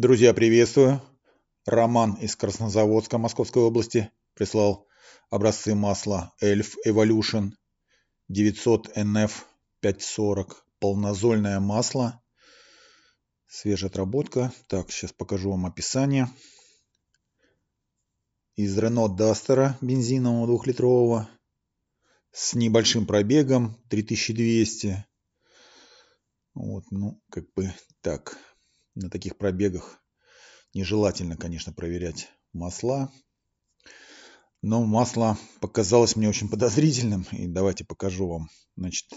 Друзья, приветствую. Роман из Краснозаводска Московской области прислал образцы масла Elf Evolution 900 NF 540. Полнозольное масло. Свежая отработка. Так, сейчас покажу вам описание. Из Renault Duster бензинового двухлитрового с небольшим пробегом 3200. Вот, ну, как бы так на таких пробегах нежелательно, конечно, проверять масла. Но масло показалось мне очень подозрительным. И давайте покажу вам. Значит,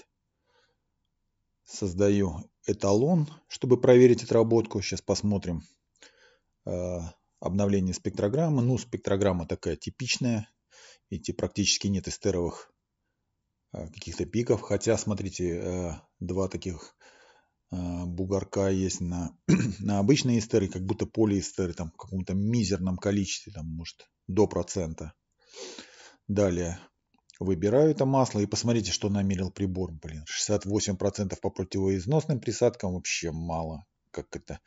создаю эталон, чтобы проверить отработку. Сейчас посмотрим э, обновление спектрограммы. Ну, спектрограмма такая типичная. Видите, практически нет эстеровых э, каких-то пиков. Хотя, смотрите, э, два таких а, бугорка есть на, на обычные эстеры, как будто полиэстеры там в каком-то мизерном количестве, там, может, до процента. Далее выбираю это масло и посмотрите, что намерил прибор. Блин, 68% по противоизносным присадкам вообще мало. Как это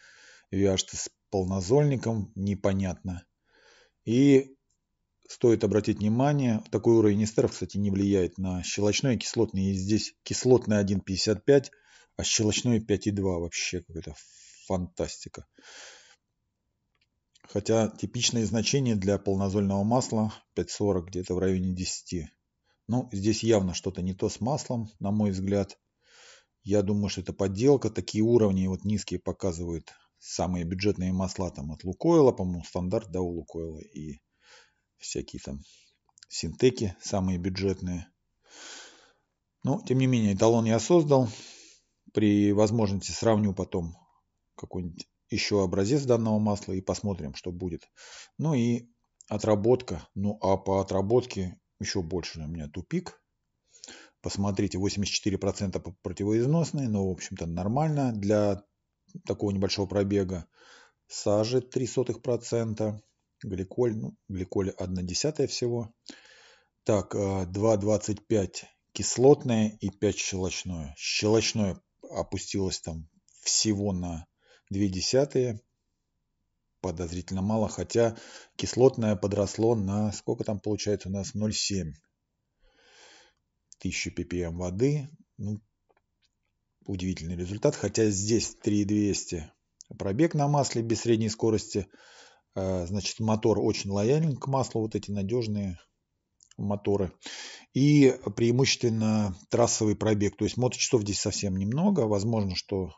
вяжется с полнозольником, непонятно. И стоит обратить внимание, такой уровень эстеров, кстати, не влияет на щелочной и кислотный. И здесь кислотный 1,55 а щелочной 5,2 вообще какая-то фантастика. Хотя типичное значение для полнозольного масла 5,40 где-то в районе 10. Ну, здесь явно что-то не то с маслом, на мой взгляд. Я думаю, что это подделка. Такие уровни вот низкие показывают самые бюджетные масла там от Лукойла, по-моему, стандарт, да, у Лукойла. И всякие там синтеки самые бюджетные. Но, ну, тем не менее, эталон я создал при возможности сравню потом какой-нибудь еще образец данного масла и посмотрим, что будет. Ну и отработка. Ну а по отработке еще больше у меня тупик. Посмотрите, 84% противоизносные, но в общем-то нормально для такого небольшого пробега. Сажи 0,03%, гликоль, ну, гликоль десятая всего. Так, 2,25 э, кислотное и 5 щелочное. Щелочное опустилась там всего на две десятые, подозрительно мало, хотя кислотное подросло на, сколько там получается у нас, 0,7 тысячи ppm воды. Ну, удивительный результат, хотя здесь 3200 пробег на масле без средней скорости, а, значит мотор очень лоялен к маслу, вот эти надежные моторы и преимущественно трассовый пробег. То есть моточасов здесь совсем немного. Возможно, что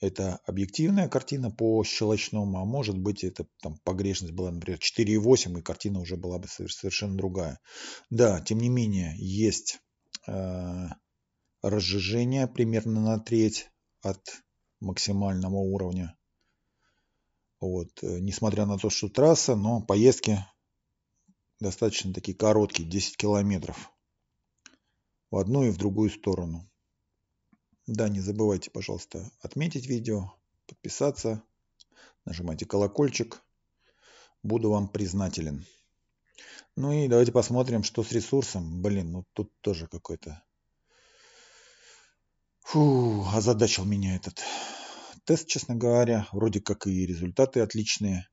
это объективная картина по щелочному, а может быть это там погрешность была, например, 4,8, и картина уже была бы совершенно другая. Да, тем не менее, есть э, разжижение примерно на треть от максимального уровня. Вот. Э, несмотря на то, что трасса, но поездки достаточно такие короткие, 10 километров в одну и в другую сторону. Да, не забывайте, пожалуйста, отметить видео, подписаться, нажимайте колокольчик. Буду вам признателен. Ну и давайте посмотрим, что с ресурсом. Блин, ну тут тоже какой-то... Фу, озадачил меня этот тест, честно говоря. Вроде как и результаты отличные.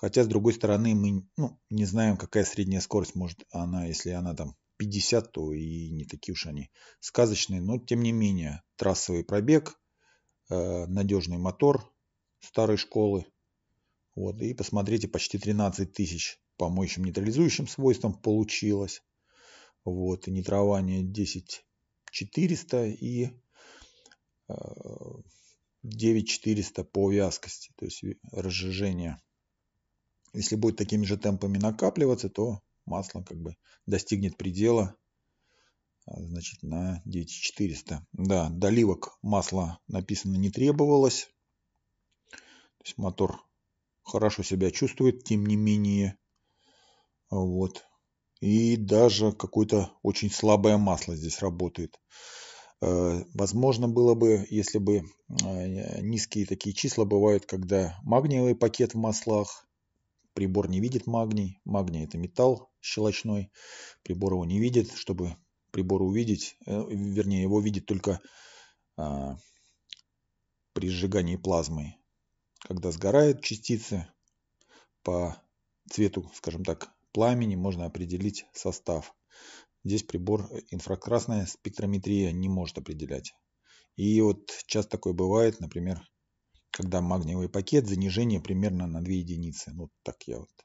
Хотя, с другой стороны, мы ну, не знаем, какая средняя скорость может она, если она там 50, то и не такие уж они сказочные. Но, тем не менее, трассовый пробег, э, надежный мотор старой школы. Вот, и посмотрите, почти 13 тысяч по моющим нейтрализующим свойствам получилось. Вот, и нитрование 10 400 и 9400 э, по вязкости, то есть э, разжижение если будет такими же темпами накапливаться, то масло как бы достигнет предела а, значит, на 9400. Да, доливок масла написано не требовалось. То есть мотор хорошо себя чувствует, тем не менее. Вот. И даже какое-то очень слабое масло здесь работает. Э, возможно было бы, если бы э, низкие такие числа бывают, когда магниевый пакет в маслах, Прибор не видит магний. Магний – это металл щелочной. Прибор его не видит. Чтобы прибор увидеть, э, вернее, его видит только а, при сжигании плазмы. Когда сгорают частицы по цвету, скажем так, пламени, можно определить состав. Здесь прибор э, инфракрасная спектрометрия не может определять. И вот часто такое бывает, например, когда магниевый пакет, занижение примерно на 2 единицы. Вот так я вот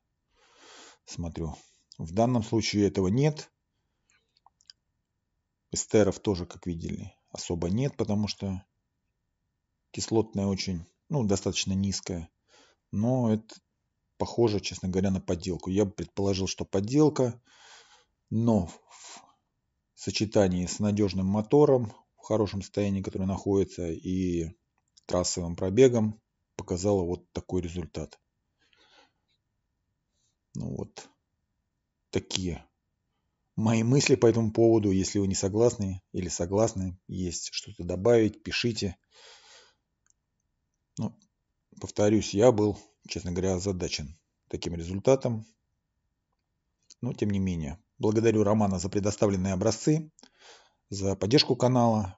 смотрю. В данном случае этого нет. Эстеров тоже, как видели, особо нет, потому что кислотная очень, ну, достаточно низкая. Но это похоже, честно говоря, на подделку. Я бы предположил, что подделка, но в сочетании с надежным мотором в хорошем состоянии, который находится, и трассовым пробегом показала вот такой результат. Ну вот такие мои мысли по этому поводу. Если вы не согласны или согласны, есть что-то добавить, пишите. Ну, повторюсь, я был, честно говоря, озадачен таким результатом. Но тем не менее, благодарю Романа за предоставленные образцы, за поддержку канала.